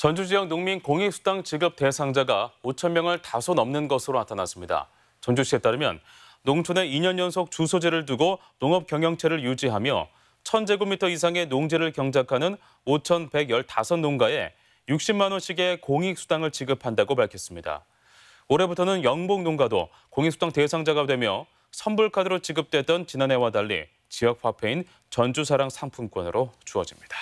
전주 지역 농민 공익수당 지급 대상자가 5천 명을 다소 넘는 것으로 나타났습니다. 전주시에 따르면 농촌에 2년 연속 주소지를 두고 농업 경영체를 유지하며 1,000제곱미터 이상의 농지를 경작하는 5,115농가에 60만 원씩의 공익수당을 지급한다고 밝혔습니다. 올해부터는 영봉 농가도 공익수당 대상자가 되며 선불카드로 지급됐던 지난해와 달리 지역 화폐인 전주사랑 상품권으로 주어집니다.